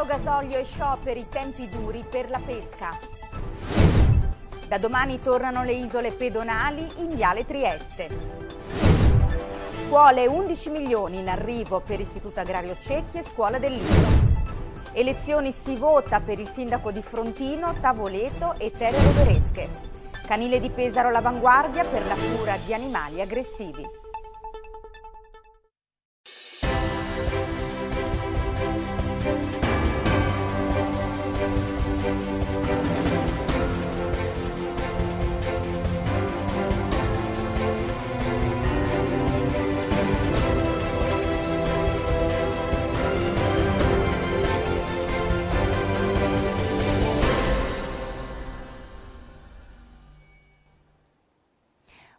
Caro gasolio e scioperi, tempi duri per la pesca. Da domani tornano le isole pedonali in Viale Trieste. Scuole 11 milioni in arrivo per Istituto Agrario Cecchi e Scuola del Libro. Elezioni si vota per il sindaco di Frontino, Tavoleto e Terre Roveresche. Canile di Pesaro all'avanguardia per la cura di animali aggressivi.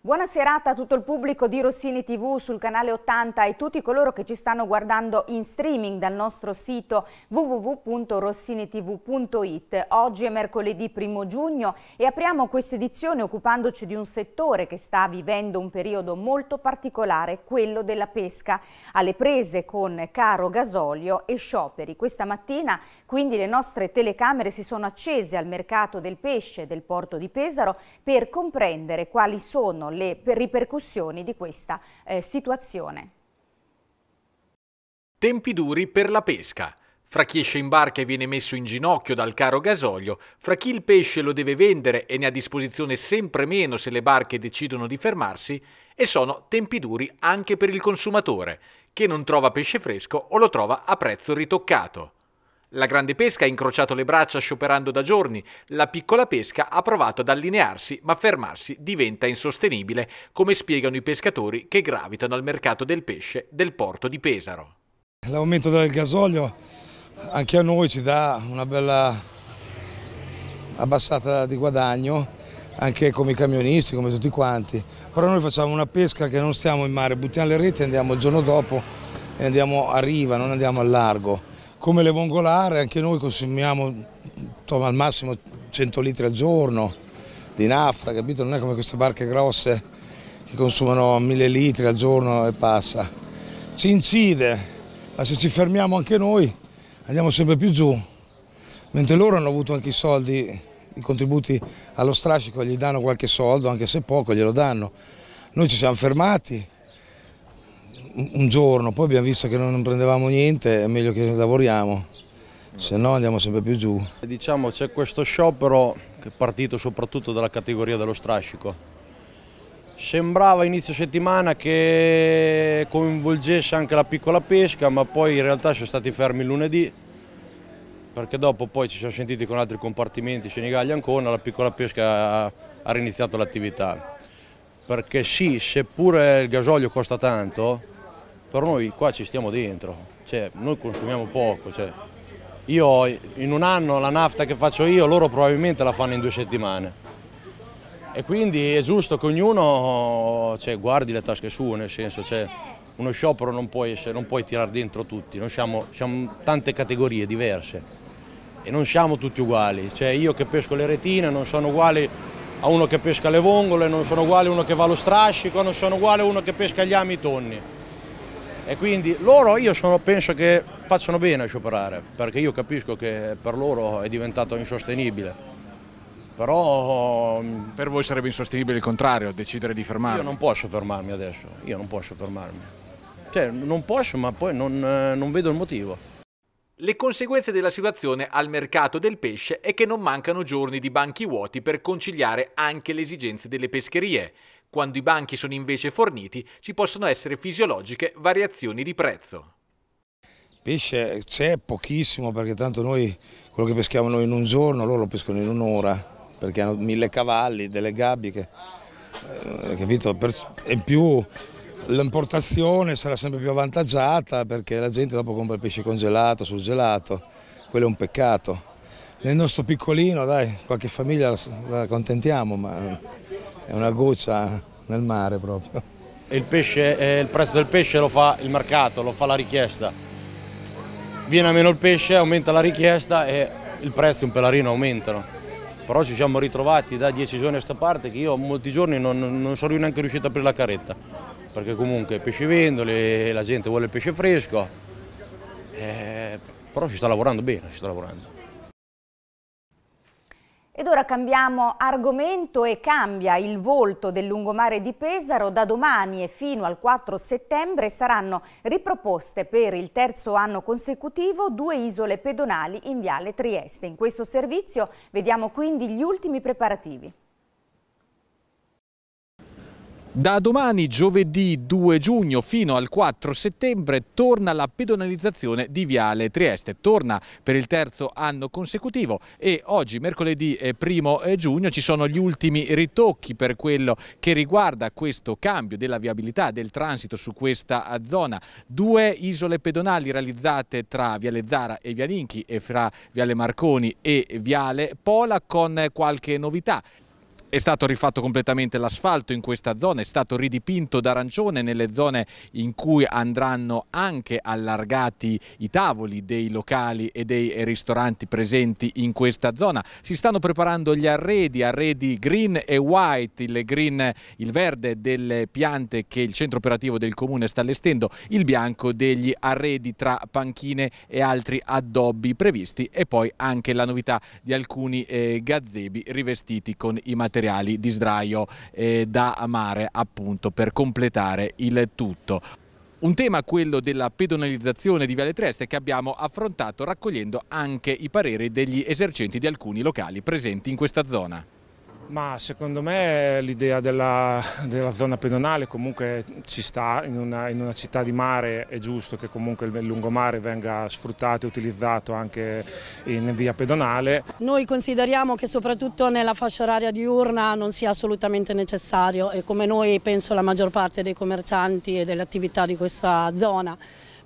Buona serata a tutto il pubblico di Rossini TV sul canale 80 e tutti coloro che ci stanno guardando in streaming dal nostro sito www.rossinitv.it. Oggi è mercoledì 1 giugno e apriamo questa edizione occupandoci di un settore che sta vivendo un periodo molto particolare, quello della pesca, alle prese con caro gasolio e scioperi. Questa mattina quindi le nostre telecamere si sono accese al mercato del pesce del porto di Pesaro per comprendere quali sono le ripercussioni di questa eh, situazione. Tempi duri per la pesca. Fra chi esce in barca e viene messo in ginocchio dal caro gasolio, fra chi il pesce lo deve vendere e ne ha a disposizione sempre meno se le barche decidono di fermarsi, e sono tempi duri anche per il consumatore, che non trova pesce fresco o lo trova a prezzo ritoccato. La grande pesca ha incrociato le braccia scioperando da giorni, la piccola pesca ha provato ad allinearsi, ma fermarsi diventa insostenibile, come spiegano i pescatori che gravitano al mercato del pesce del porto di Pesaro. L'aumento del gasolio anche a noi ci dà una bella abbassata di guadagno, anche come i camionisti, come tutti quanti, però noi facciamo una pesca che non stiamo in mare, buttiamo le reti e andiamo il giorno dopo e andiamo a riva, non andiamo al largo come le vongolare anche noi consumiamo insomma, al massimo 100 litri al giorno di nafta, capito? Non è come queste barche grosse che consumano 1000 litri al giorno e passa. Ci incide, ma se ci fermiamo anche noi andiamo sempre più giù, mentre loro hanno avuto anche i soldi, i contributi allo strascico, gli danno qualche soldo, anche se poco glielo danno. Noi ci siamo fermati, un giorno, poi abbiamo visto che non prendevamo niente, è meglio che lavoriamo, se no andiamo sempre più giù. Diciamo c'è questo sciopero che è partito soprattutto dalla categoria dello strascico. Sembrava inizio settimana che coinvolgesse anche la piccola pesca, ma poi in realtà siamo stati fermi lunedì, perché dopo poi ci siamo sentiti con altri compartimenti, Senigallia ancora, la piccola pesca ha riniziato l'attività. Perché sì, seppure il gasolio costa tanto, però noi qua ci stiamo dentro, cioè, noi consumiamo poco. Cioè. Io in un anno la nafta che faccio io, loro probabilmente la fanno in due settimane. E quindi è giusto che ognuno cioè, guardi le tasche sue, nel senso, cioè, uno sciopero non puoi, puoi tirare dentro tutti, noi siamo, siamo, tante categorie diverse e non siamo tutti uguali. Cioè, io che pesco le retine non sono uguali a uno che pesca le vongole, non sono uguali a uno che va allo strascico, non sono uguali a uno che pesca gli ami tonni. E quindi loro io sono, penso che facciano bene a scioperare, perché io capisco che per loro è diventato insostenibile. Però... Per voi sarebbe insostenibile il contrario, decidere di fermarmi? Io non posso fermarmi adesso, io non posso fermarmi. Cioè, non posso, ma poi non, non vedo il motivo. Le conseguenze della situazione al mercato del pesce è che non mancano giorni di banchi vuoti per conciliare anche le esigenze delle pescherie. Quando i banchi sono invece forniti ci possono essere fisiologiche variazioni di prezzo. Pesce c'è pochissimo perché tanto noi quello che peschiamo noi in un giorno loro lo pescano in un'ora perché hanno mille cavalli, delle gabbie che, eh, capito? Per, in più l'importazione sarà sempre più avvantaggiata perché la gente dopo compra il pesce congelato, surgelato, quello è un peccato. Nel nostro piccolino dai, qualche famiglia la, la contentiamo ma è una goccia nel mare proprio. Il, pesce, eh, il prezzo del pesce lo fa il mercato, lo fa la richiesta. Viene a meno il pesce, aumenta la richiesta e il prezzo di un pelarino aumentano. Però ci siamo ritrovati da dieci giorni a questa parte che io molti giorni non, non sono neanche riuscito a aprire la caretta, perché comunque pesce pescivendoli, la gente vuole il pesce fresco, eh, però ci sta lavorando bene, ci sta lavorando. Ed ora cambiamo argomento e cambia il volto del lungomare di Pesaro. Da domani e fino al 4 settembre saranno riproposte per il terzo anno consecutivo due isole pedonali in Viale Trieste. In questo servizio vediamo quindi gli ultimi preparativi. Da domani, giovedì 2 giugno fino al 4 settembre, torna la pedonalizzazione di Viale Trieste. Torna per il terzo anno consecutivo e oggi, mercoledì 1 eh, giugno, ci sono gli ultimi ritocchi per quello che riguarda questo cambio della viabilità del transito su questa eh, zona. Due isole pedonali realizzate tra Viale Zara e Via Vialinchi e fra Viale Marconi e Viale Pola con qualche novità. È stato rifatto completamente l'asfalto in questa zona, è stato ridipinto d'arancione nelle zone in cui andranno anche allargati i tavoli dei locali e dei ristoranti presenti in questa zona. Si stanno preparando gli arredi, arredi green e white, il, green, il verde delle piante che il centro operativo del comune sta allestendo, il bianco degli arredi tra panchine e altri addobbi previsti e poi anche la novità di alcuni eh, gazebi rivestiti con i materiali materiali di sdraio eh, da mare appunto per completare il tutto. Un tema quello della pedonalizzazione di Viale Trieste che abbiamo affrontato raccogliendo anche i pareri degli esercenti di alcuni locali presenti in questa zona. Ma secondo me l'idea della, della, zona pedonale comunque ci sta, in una, in una, città di mare è giusto che comunque il lungomare venga sfruttato e utilizzato anche in via pedonale. Noi consideriamo che soprattutto nella fascia oraria diurna non sia assolutamente necessario e come noi penso la maggior parte dei commercianti e delle attività di questa zona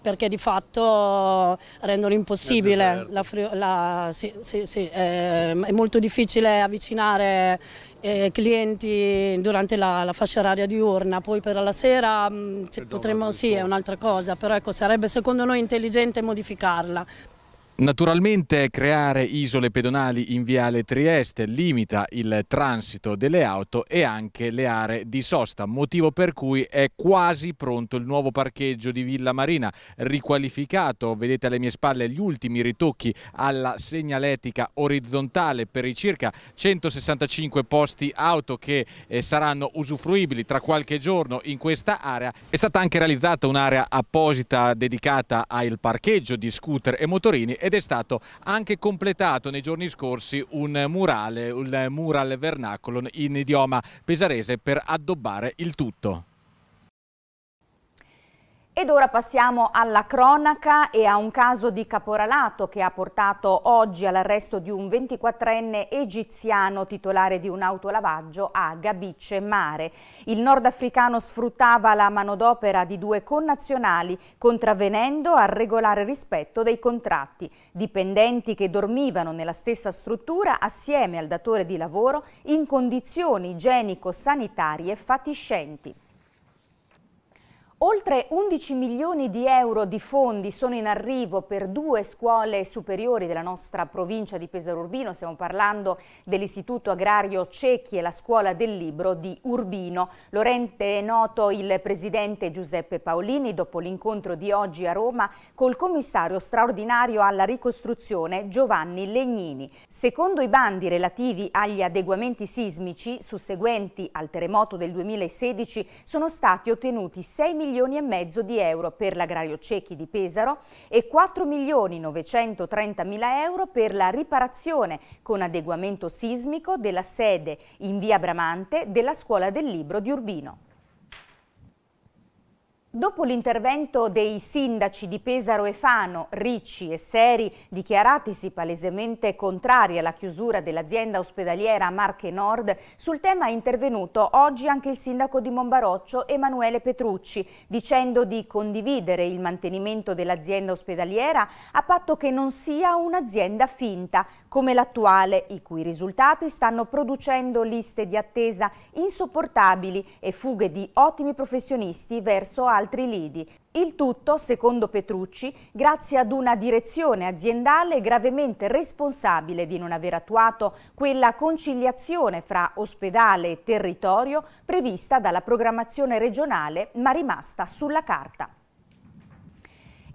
perché di fatto rendono impossibile, la, la, sì, sì, sì, eh, è molto difficile avvicinare eh, clienti durante la, la, fascia oraria diurna, poi per la sera mh, mm, potremmo, sì è un'altra cosa, però ecco, sarebbe secondo noi intelligente modificarla. Naturalmente creare isole pedonali in Viale Trieste limita il transito delle auto e anche le aree di sosta, motivo per cui è quasi pronto il nuovo parcheggio di Villa Marina, riqualificato, vedete alle mie spalle gli ultimi ritocchi alla segnaletica orizzontale per i circa 165 posti auto che eh, saranno usufruibili tra qualche giorno in questa area. È stata anche realizzata un'area apposita dedicata al parcheggio di scooter e motorini ed è stato anche completato nei giorni scorsi un murale, un mural vernacolo in idioma pesarese per addobbare il tutto. Ed ora passiamo alla cronaca e a un caso di caporalato che ha portato oggi all'arresto di un 24enne egiziano titolare di un autolavaggio a Gabice Mare. Il nordafricano sfruttava la manodopera di due connazionali contravvenendo al regolare rispetto dei contratti. Dipendenti che dormivano nella stessa struttura assieme al datore di lavoro in condizioni igienico-sanitarie fatiscenti. Oltre 11 milioni di euro di fondi sono in arrivo per due scuole superiori della nostra provincia di Pesaro Urbino, stiamo parlando dell'Istituto Agrario Cecchi e la Scuola del Libro di Urbino. Lo rende noto il presidente Giuseppe Paolini dopo l'incontro di oggi a Roma col commissario straordinario alla ricostruzione Giovanni Legnini. Secondo i bandi relativi agli adeguamenti sismici susseguenti al terremoto del 2016 sono stati ottenuti 6 milioni milioni e mezzo di euro per l'agrario ciechi di Pesaro e 4 milioni 930 mila euro per la riparazione con adeguamento sismico della sede in via Bramante della scuola del libro di Urbino. Dopo l'intervento dei sindaci di Pesaro e Fano, Ricci e Seri, dichiaratisi palesemente contrari alla chiusura dell'azienda ospedaliera Marche Nord, sul tema è intervenuto oggi anche il sindaco di Monbaroccio Emanuele Petrucci, dicendo di condividere il mantenimento dell'azienda ospedaliera a patto che non sia un'azienda finta come l'attuale, i cui risultati stanno producendo liste di attesa insopportabili e fughe di ottimi professionisti verso altre altri lidi. Il tutto, secondo Petrucci, grazie ad una direzione aziendale gravemente responsabile di non aver attuato quella conciliazione fra ospedale e territorio prevista dalla programmazione regionale ma rimasta sulla carta.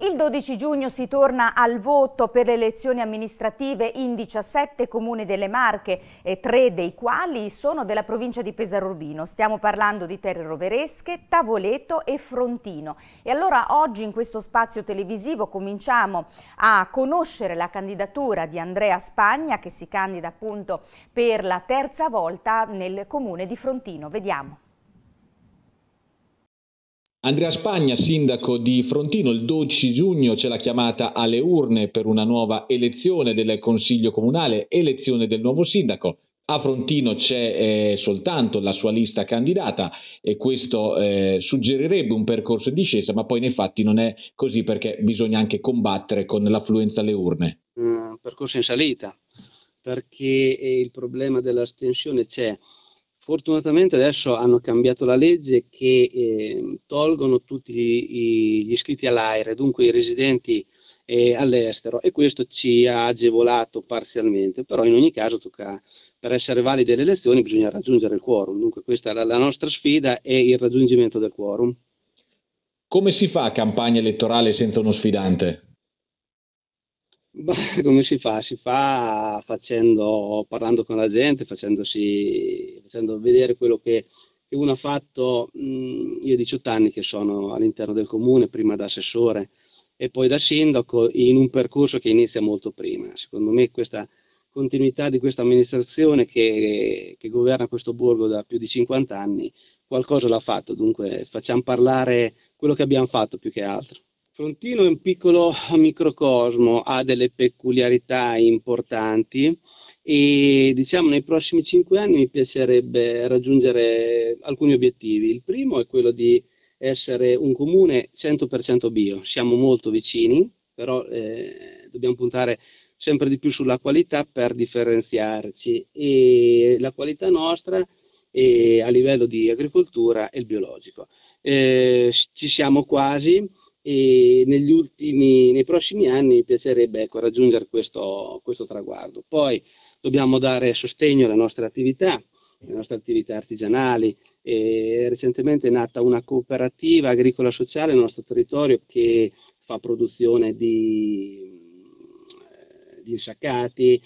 Il 12 giugno si torna al voto per le elezioni amministrative in 17 comuni delle Marche, tre dei quali sono della provincia di Pesaro Urbino. Stiamo parlando di Terre Roveresche, Tavoleto e Frontino. E allora oggi in questo spazio televisivo cominciamo a conoscere la candidatura di Andrea Spagna che si candida appunto per la terza volta nel comune di Frontino. Vediamo. Andrea Spagna, sindaco di Frontino, il 12 giugno c'è la chiamata alle urne per una nuova elezione del Consiglio Comunale, elezione del nuovo sindaco. A Frontino c'è eh, soltanto la sua lista candidata e questo eh, suggerirebbe un percorso in discesa, ma poi nei fatti non è così perché bisogna anche combattere con l'affluenza alle urne. Un percorso in salita, perché il problema dell'astensione c'è Fortunatamente adesso hanno cambiato la legge che eh, tolgono tutti gli, gli iscritti all'AIRE, dunque i residenti eh, all'estero e questo ci ha agevolato parzialmente, però in ogni caso tocca, per essere valide le elezioni bisogna raggiungere il quorum, dunque questa è la, la nostra sfida è il raggiungimento del quorum. Come si fa campagna elettorale senza uno sfidante? Beh, come si fa? Si fa facendo, parlando con la gente, facendosi, facendo vedere quello che, uno ha fatto. Mm, io ho 18 anni che sono all'interno del comune, prima da assessore e poi da sindaco, in un percorso che inizia molto prima. Secondo me questa continuità di questa amministrazione che, che governa questo borgo da più di 50 anni, qualcosa l'ha fatto, dunque facciamo parlare quello che abbiamo fatto più che altro. Frontino è un piccolo microcosmo, ha delle peculiarità importanti e diciamo nei prossimi cinque anni mi piacerebbe raggiungere alcuni obiettivi. Il primo è quello di essere un comune 100% bio, siamo molto vicini, però eh, dobbiamo puntare sempre di più sulla qualità per differenziarci e la qualità nostra a livello di agricoltura e il biologico. Eh, ci siamo quasi, e ultimi, nei prossimi anni mi piacerebbe ecco, raggiungere questo, questo, traguardo. Poi dobbiamo dare sostegno alle nostre attività, alle nostre attività artigianali. E recentemente è nata una cooperativa agricola sociale nel nostro territorio che fa produzione di, eh, di insaccati,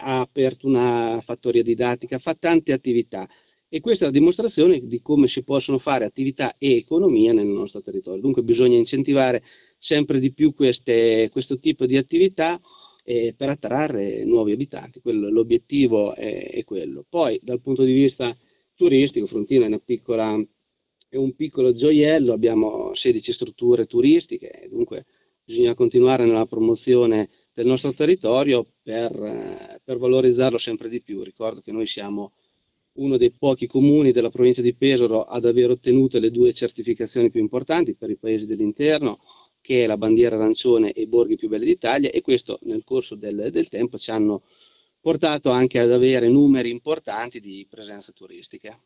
ha aperto una fattoria didattica, fa tante attività. E questa è la dimostrazione di come si possono fare attività e economia nel nostro territorio. Dunque bisogna incentivare sempre di più queste, questo tipo di attività eh, per attrarre nuovi abitanti, quello, l'obiettivo è, è, quello. Poi dal punto di vista turistico, Frontina è, piccola, è un piccolo gioiello, abbiamo 16 strutture turistiche, dunque bisogna continuare nella promozione del nostro territorio per, per valorizzarlo sempre di più. Ricordo che noi siamo uno dei pochi comuni della provincia di Pesaro ad aver ottenuto le due certificazioni più importanti per i paesi dell'interno, che è la bandiera arancione e i borghi più belli d'Italia e questo nel corso del, del tempo ci hanno portato anche ad avere numeri importanti di presenza turistica.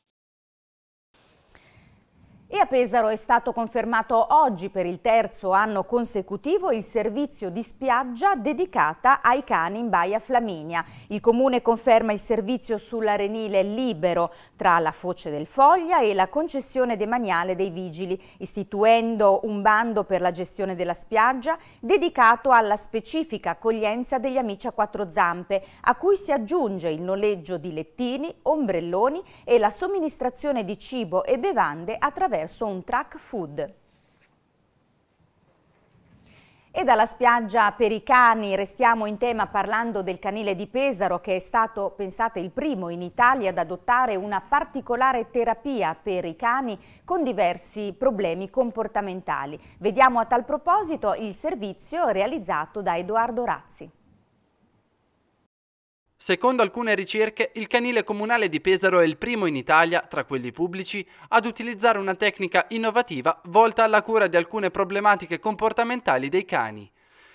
E a Pesaro è stato confermato oggi per il terzo anno consecutivo il servizio di spiaggia dedicata ai cani in Baia Flaminia. Il comune conferma il servizio sull'arenile libero tra la foce del Foglia e la concessione demaniale dei vigili, istituendo un bando per la gestione della spiaggia dedicato alla specifica accoglienza degli amici a quattro zampe, a cui si aggiunge il noleggio di lettini, ombrelloni e la somministrazione di cibo e bevande attraverso attraverso un track food. E dalla spiaggia per i cani restiamo in tema parlando del canile di Pesaro che è stato, pensate, il primo in Italia ad adottare una particolare terapia per i cani con diversi problemi comportamentali. Vediamo a tal proposito il servizio realizzato da Edoardo Razzi. Secondo alcune ricerche, il canile comunale di Pesaro è il primo in Italia, tra quelli pubblici, ad utilizzare una tecnica innovativa volta alla cura di alcune problematiche comportamentali dei cani.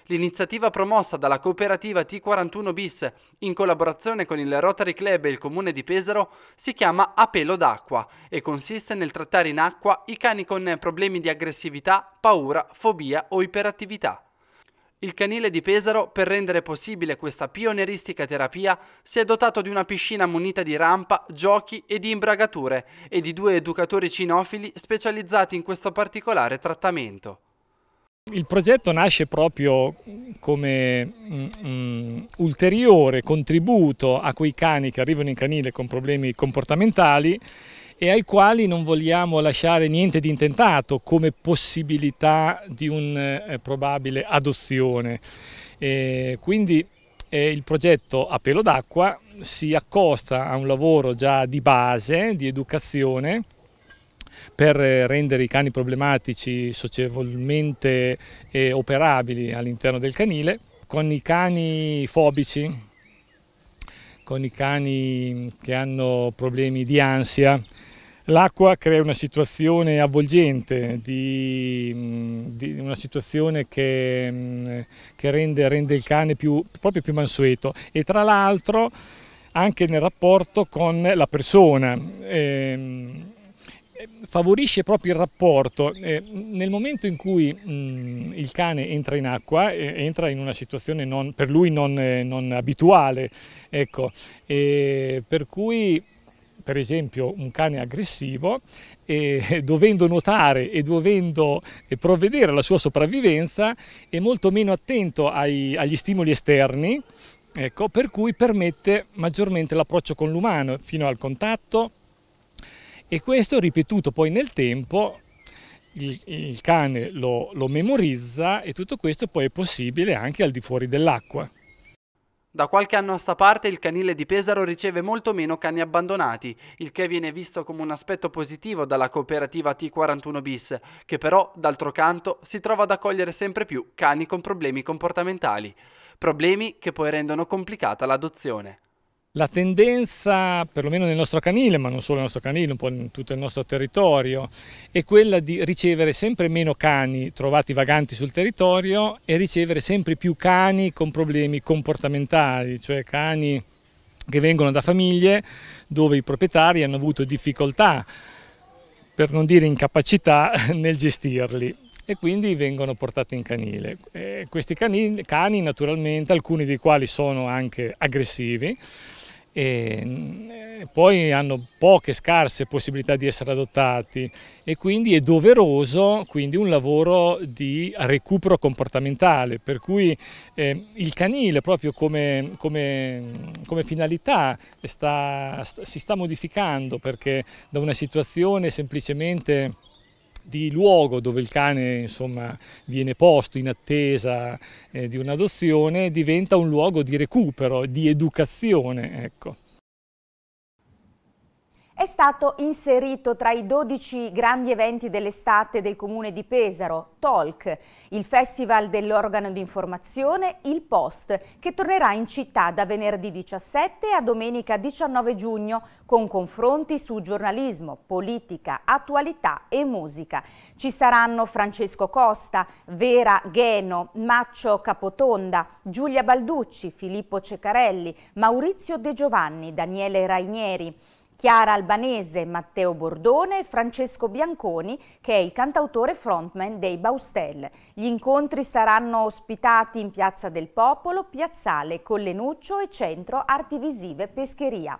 L'iniziativa promossa dalla cooperativa T41 bis in collaborazione con il Rotary Club e il comune di Pesaro si chiama A pelo d'acqua e consiste nel trattare in acqua i cani con problemi di aggressività, paura, fobia o iperattività. Il canile di Pesaro, per rendere possibile questa pionieristica terapia, si è dotato di una piscina munita di rampa, giochi e di imbragature e di due educatori cinofili specializzati in questo particolare trattamento. Il progetto nasce proprio come mm, mm ulteriore contributo a quei cani che arrivano in canile con problemi comportamentali e ai quali non vogliamo lasciare niente di intentato come possibilità di una eh, probabile adozione. E quindi eh, il progetto A Pelo d'Acqua si accosta a un lavoro già di base, di educazione, per eh, rendere i cani problematici socievolmente operabili all'interno del canile, con i cani fobici, con i cani che hanno problemi di ansia, L'acqua crea una situazione avvolgente, di, di una situazione che, che rende, rende, il cane più, proprio più mansueto e tra l'altro anche nel rapporto con la persona. Eh, favorisce proprio il rapporto. Eh, nel momento in cui mh, il cane entra in acqua, eh, entra in una situazione non, per lui non, eh, non abituale, ecco, eh, per cui per esempio un cane aggressivo e dovendo nuotare e dovendo eh, provvedere alla sua sopravvivenza è molto meno attento ai, agli stimoli esterni ecco, per cui permette maggiormente l'approccio con l'umano fino al contatto e questo ripetuto poi nel tempo il, il cane lo, lo memorizza e tutto questo poi è possibile anche al di fuori dell'acqua. Da qualche anno a sta parte il canile di Pesaro riceve molto meno cani abbandonati, il che viene visto come un aspetto positivo dalla cooperativa T41 bis, che però, d'altro canto, si trova ad accogliere sempre più cani con problemi comportamentali, problemi che poi rendono complicata l'adozione. La tendenza, perlomeno nel nostro canile, ma non solo nel nostro canile, un po' in tutto il nostro territorio, è quella di ricevere sempre meno cani trovati vaganti sul territorio e ricevere sempre più cani con problemi comportamentali, cioè cani che vengono da famiglie dove i proprietari hanno avuto difficoltà, per non dire incapacità, nel gestirli e quindi vengono portati in canile. E questi cani, cani naturalmente, alcuni dei quali sono anche aggressivi, e eh, poi hanno poche scarse possibilità di essere adottati e quindi è doveroso quindi, un lavoro di recupero comportamentale per cui eh, il canile proprio come, come, come finalità sta, sta, si sta modificando perché da una situazione semplicemente di luogo dove il cane insomma, viene posto in attesa eh, di un'adozione diventa un luogo di recupero, di educazione. Ecco. È stato inserito tra i 12 grandi eventi dell'estate del comune di Pesaro, Talk, il festival dell'organo di informazione, il POST, che tornerà in città da venerdì 17 a domenica 19 giugno con confronti su giornalismo, politica, attualità e musica. Ci saranno Francesco Costa, Vera Gheno, Maccio Capotonda, Giulia Balducci, Filippo Ceccarelli, Maurizio De Giovanni, Daniele Rainieri. Chiara Albanese, Matteo Bordone e Francesco Bianconi, che è il cantautore frontman dei Baustelle. Gli incontri saranno ospitati in Piazza del Popolo, Piazzale Collenuccio e Centro Arti Visive Pescheria.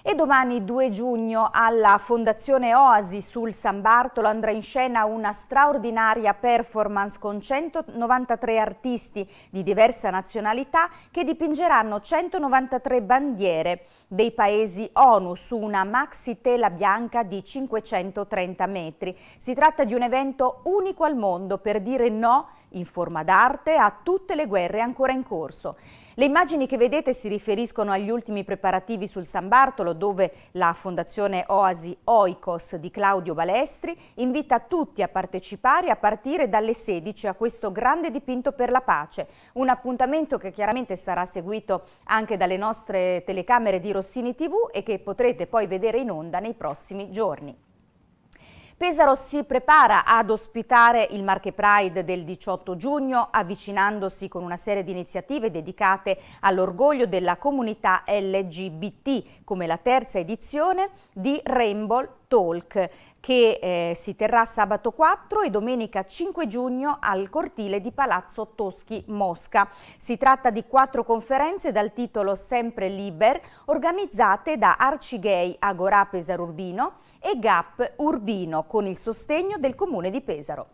E domani 2 giugno alla Fondazione Oasi sul San Bartolo andrà in scena una straordinaria performance con 193 artisti di diversa nazionalità che dipingeranno 193 bandiere dei paesi ONU su una maxi tela bianca di 530 metri. Si tratta di un evento unico al mondo per dire no in forma d'arte a tutte le guerre ancora in corso. Le immagini che vedete si riferiscono agli ultimi preparativi sul San Bartolo, dove la Fondazione Oasi Oikos di Claudio Balestri invita tutti a partecipare a partire dalle 16 a questo grande dipinto per la pace, un appuntamento che chiaramente sarà seguito anche dalle nostre telecamere di Rossini TV e che potrete poi vedere in onda nei prossimi giorni. Pesaro si prepara ad ospitare il Marche Pride del 18 giugno avvicinandosi con una serie di iniziative dedicate all'orgoglio della comunità LGBT come la terza edizione di Rainbow Talk che eh, si terrà sabato 4 e domenica 5 giugno al cortile di Palazzo Toschi Mosca. Si tratta di quattro conferenze dal titolo Sempre Liber organizzate da Arcigay Agora Pesaro Urbino e GAP Urbino con il sostegno del Comune di Pesaro.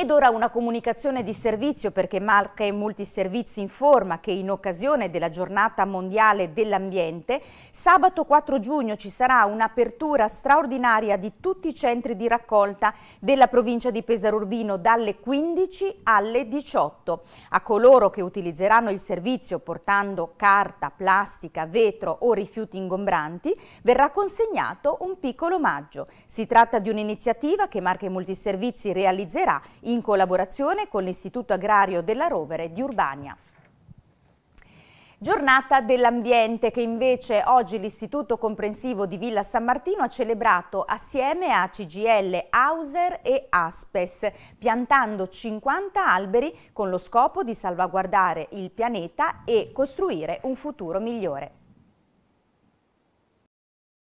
Ed ora una comunicazione di servizio perché Marche Multiservizi informa che in occasione della giornata mondiale dell'ambiente sabato 4 giugno ci sarà un'apertura straordinaria di tutti i centri di raccolta della provincia di Pesaro Urbino dalle 15 alle 18. A coloro che utilizzeranno il servizio portando carta, plastica, vetro o rifiuti ingombranti verrà consegnato un piccolo omaggio. Si tratta di un'iniziativa che Marche Multiservizi realizzerà in in collaborazione con l'Istituto Agrario della Rovere di Urbania. Giornata dell'ambiente che invece oggi l'Istituto Comprensivo di Villa San Martino ha celebrato assieme a CGL, Hauser e Aspes, piantando 50 alberi con lo scopo di salvaguardare il pianeta e costruire un futuro migliore.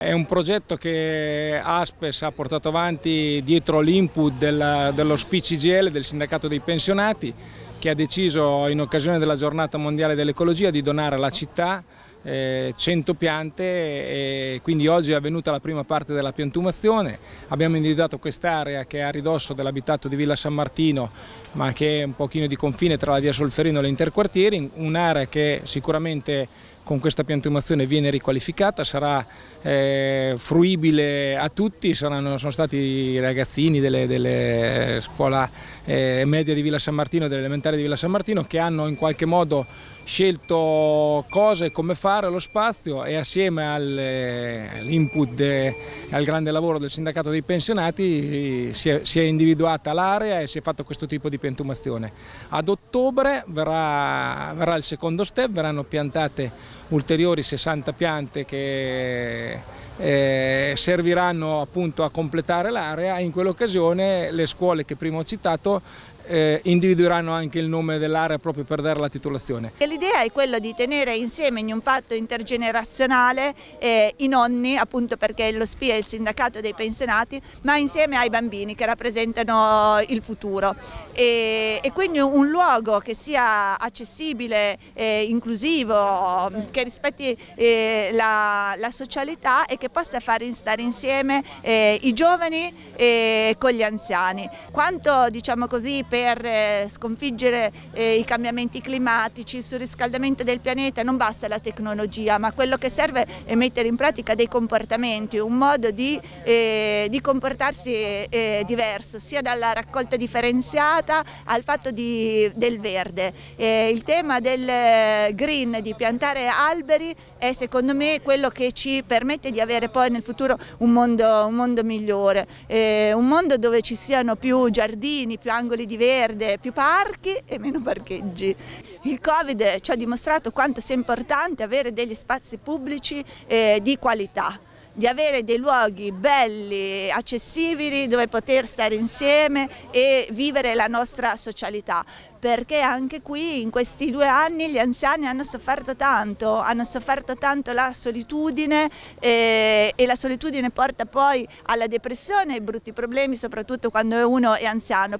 È un progetto che Aspes ha portato avanti dietro l'input dello SPCGL, del Sindacato dei Pensionati, che ha deciso in occasione della giornata mondiale dell'ecologia di donare alla città 100 eh, piante e quindi oggi è avvenuta la prima parte della piantumazione, abbiamo individuato quest'area che è a ridosso dell'abitato di Villa San Martino ma che è un pochino di confine tra la via Solferino e l'interquartieri, un'area che sicuramente con questa piantumazione viene riqualificata, sarà eh, fruibile a tutti, Saranno, sono stati i ragazzini delle, delle scuola eh, media di Villa San Martino, dell'elementare di Villa San Martino che hanno in qualche modo scelto cosa e come fare lo spazio e assieme eh, all'input e al grande lavoro del sindacato dei pensionati eh, si è, si è individuata l'area e si è fatto questo tipo di piantumazione. Ad ottobre verrà, verrà il secondo step, verranno piantate ulteriori 60 piante che eh, serviranno appunto a completare l'area e in quell'occasione le scuole che prima ho citato eh, individueranno anche il nome dell'area proprio per dare la titolazione. L'idea è quella di tenere insieme in un patto intergenerazionale eh, i nonni, appunto perché lo SPIA è il sindacato dei pensionati, ma insieme ai bambini che rappresentano il futuro. E, e quindi un luogo che sia accessibile, eh, inclusivo, che rispetti eh, la, la, socialità e che possa far stare insieme eh, i giovani eh, con gli anziani. Quanto diciamo così per eh, sconfiggere eh, i cambiamenti climatici, il surriscaldamento del pianeta, non basta la tecnologia, ma quello che serve è mettere in pratica dei comportamenti, un modo di, eh, di comportarsi diverso, sia dalla raccolta differenziata al fatto di, del verde. il tema del green, di piantare alberi, è secondo me quello che ci permette di avere poi nel futuro un mondo, un mondo migliore, un mondo dove ci siano più giardini, più angoli di verde, più parchi e meno parcheggi. Il Covid ci ha dimostrato quanto sia importante avere degli spazi pubblici eh, di qualità di avere dei luoghi belli, accessibili, dove poter stare insieme e vivere la nostra socialità, perché anche qui in questi due anni gli anziani hanno sofferto tanto, hanno sofferto tanto la solitudine eh, e la solitudine porta poi alla depressione e ai brutti problemi, soprattutto quando uno è anziano.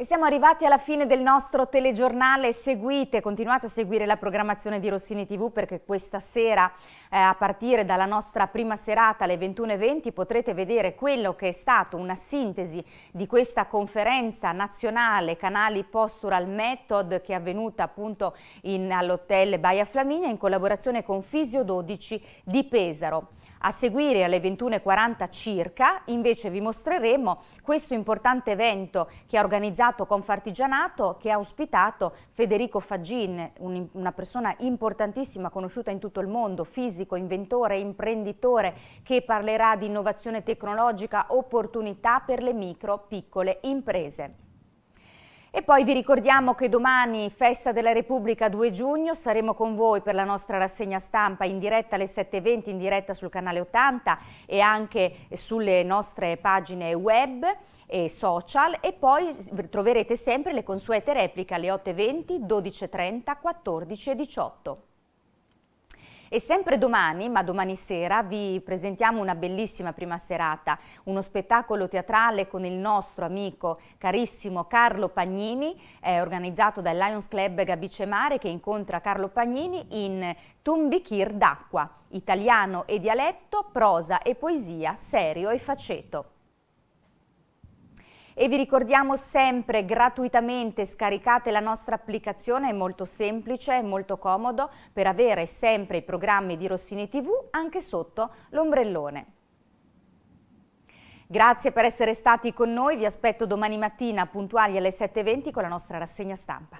E siamo arrivati alla fine del nostro telegiornale, seguite, continuate a seguire la programmazione di Rossini TV perché questa sera eh, a partire dalla nostra prima serata alle 21.20 potrete vedere quello che è stato una sintesi di questa conferenza nazionale Canali Postural Method che è avvenuta appunto all'hotel Baia Flaminia in collaborazione con Fisio 12 di Pesaro. A seguire alle 21.40 circa invece vi mostreremo questo importante evento che ha organizzato Confartigianato che ha ospitato Federico Faggin, un, una persona importantissima conosciuta in tutto il mondo, fisico, inventore, imprenditore che parlerà di innovazione tecnologica, opportunità per le micro, piccole imprese. E poi vi ricordiamo che domani, Festa della Repubblica 2 giugno, saremo con voi per la nostra rassegna stampa in diretta alle 7.20, in diretta sul canale 80 e anche sulle nostre pagine web e social e poi troverete sempre le consuete repliche alle 8.20, 12.30, 14.18. E sempre domani, ma domani sera, vi presentiamo una bellissima prima serata, uno spettacolo teatrale con il nostro amico carissimo Carlo Pagnini, eh, organizzato dal Lions Club Gabicemare, che incontra Carlo Pagnini in Tumbikir d'acqua, italiano e dialetto, prosa e poesia, serio e faceto. E vi ricordiamo sempre gratuitamente scaricate la nostra applicazione, è molto semplice, è molto comodo per avere sempre i programmi di Rossini TV anche sotto l'ombrellone. Grazie per essere stati con noi, vi aspetto domani mattina puntuali alle 7.20 con la nostra rassegna stampa.